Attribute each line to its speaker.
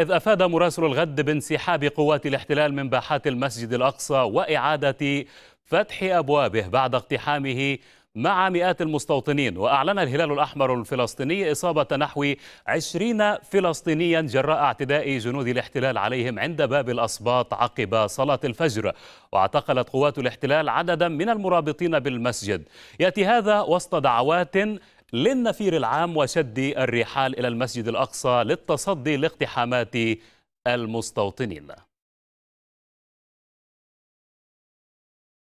Speaker 1: إذ أفاد مراسل الغد بانسحاب قوات الاحتلال من باحات المسجد الأقصى وإعادة فتح أبوابه بعد اقتحامه مع مئات المستوطنين وأعلن الهلال الأحمر الفلسطيني إصابة نحو 20 فلسطينيا جراء اعتداء جنود الاحتلال عليهم عند باب الأصباط عقب صلاة الفجر واعتقلت قوات الاحتلال عددا من المرابطين بالمسجد يأتي هذا وسط دعوات للنفير العام وشد الرحال إلى المسجد الأقصى للتصدي لاقتحامات المستوطنين